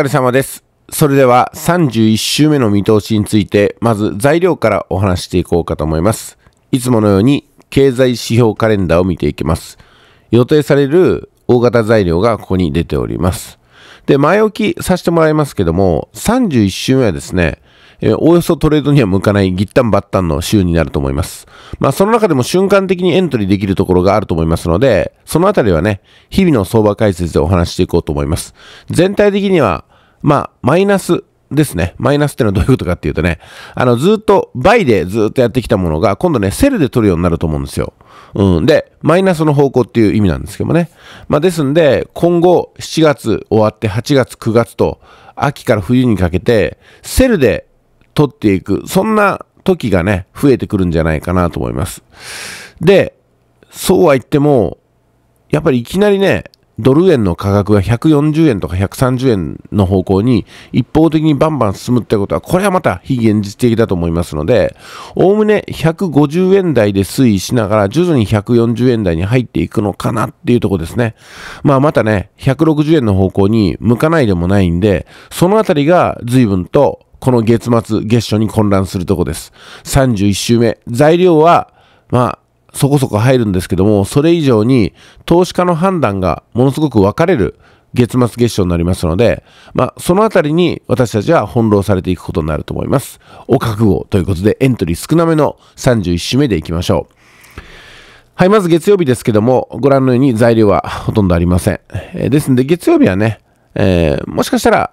お疲れ様です。それでは31週目の見通しについて、まず材料からお話していこうかと思います。いつものように経済指標カレンダーを見ていきます。予定される大型材料がここに出ております。で、前置きさせてもらいますけども、31週目はですね、えおよそトレードには向かないギッタンバッタンの週になると思います。まあ、その中でも瞬間的にエントリーできるところがあると思いますので、そのあたりはね、日々の相場解説でお話していこうと思います。全体的には、まあ、マイナスですね。マイナスってのはどういうことかっていうとね、あの、ずっと倍でずっとやってきたものが、今度ね、セルで取るようになると思うんですよ。うん。で、マイナスの方向っていう意味なんですけどもね。まあ、ですんで、今後、7月終わって8月、9月と、秋から冬にかけて、セルで取っていく、そんな時がね、増えてくるんじゃないかなと思います。で、そうは言っても、やっぱりいきなりね、ドル円の価格が140円とか130円の方向に一方的にバンバン進むってことは、これはまた非現実的だと思いますので、おおむね150円台で推移しながら徐々に140円台に入っていくのかなっていうとこですね。まあまたね、160円の方向に向かないでもないんで、そのあたりが随分とこの月末、月初に混乱するとこです。31週目。材料は、まあ、そこそこ入るんですけども、それ以上に投資家の判断がものすごく分かれる月末月賞になりますので、まあ、そのあたりに私たちは翻弄されていくことになると思います。お覚悟ということでエントリー少なめの31週目でいきましょう。はい、まず月曜日ですけども、ご覧のように材料はほとんどありません。えー、ですので月曜日はね、えー、もしかしたら、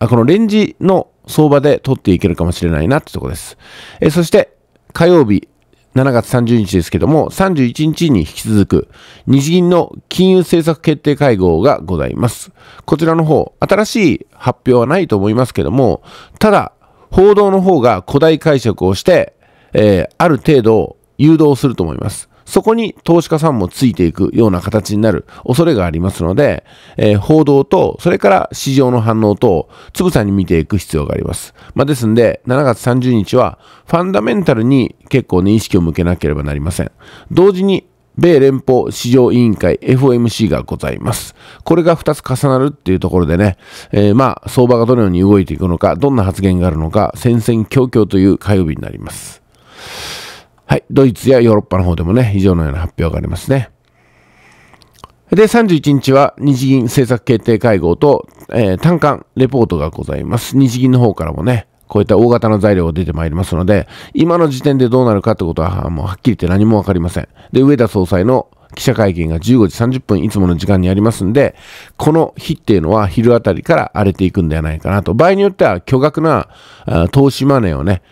このレンジの相場で取っていけるかもしれないなってとこです。えー、そして火曜日、7月30日ですけども、31日に引き続く、日銀の金融政策決定会合がございます。こちらの方、新しい発表はないと思いますけども、ただ、報道の方が古代解釈をして、えー、ある程度誘導すると思います。そこに投資家さんもついていくような形になる恐れがありますので、えー、報道と、それから市場の反応と、つぶさに見ていく必要があります。まあ、ですんで、7月30日は、ファンダメンタルに結構ね、意識を向けなければなりません。同時に、米連邦市場委員会 FOMC がございます。これが2つ重なるっていうところでね、えー、まあ、相場がどのように動いていくのか、どんな発言があるのか、戦々恐々という火曜日になります。はい、ドイツやヨーロッパの方でもね、以上のような発表がありますね。で、31日は日銀政策決定会合と、えー、単管レポートがございます。日銀の方からもね、こういった大型の材料が出てまいりますので、今の時点でどうなるかってことは、もうはっきり言って何もわかりません。で、上田総裁の記者会見が15時30分いつもの時間にありますんで、この日っていうのは昼あたりから荒れていくんではないかなと。場合によっては巨額な投資マネーをね、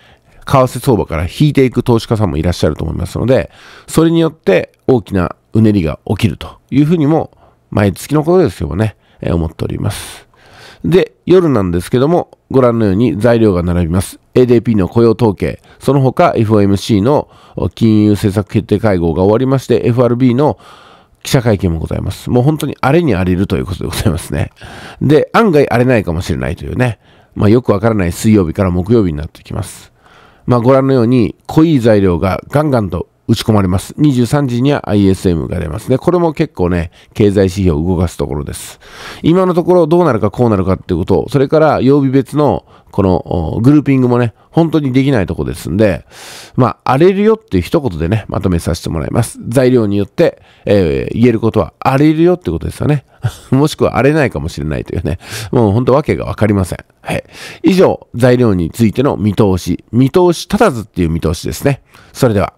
為替相場から引いていく投資家さんもいらっしゃると思いますので、それによって大きなうねりが起きるというふうにも、毎月のことですけどね、えー、思っております。で、夜なんですけども、ご覧のように材料が並びます。ADP の雇用統計、その他 FOMC の金融政策決定会合が終わりまして、FRB の記者会見もございます。もう本当に荒れに荒れるということでございますね。で、案外荒れないかもしれないというね、まあよくわからない水曜日から木曜日になってきます。まあ、ご覧のように濃い材料がガンガンと打ち込まれます。23時には ISM が出ますね。これも結構ね、経済指標を動かすところです。今のところどうなるかこうなるかっていうこと、それから曜日別のこのグルーピングもね、本当にできないとこですんで、まあ、荒れるよっていう一言でね、まとめさせてもらいます。材料によって、えー、言えることは荒れるよってことですよね。もしくは荒れないかもしれないというね。もう本当わけがわかりません。はい。以上、材料についての見通し。見通し立たずっていう見通しですね。それでは。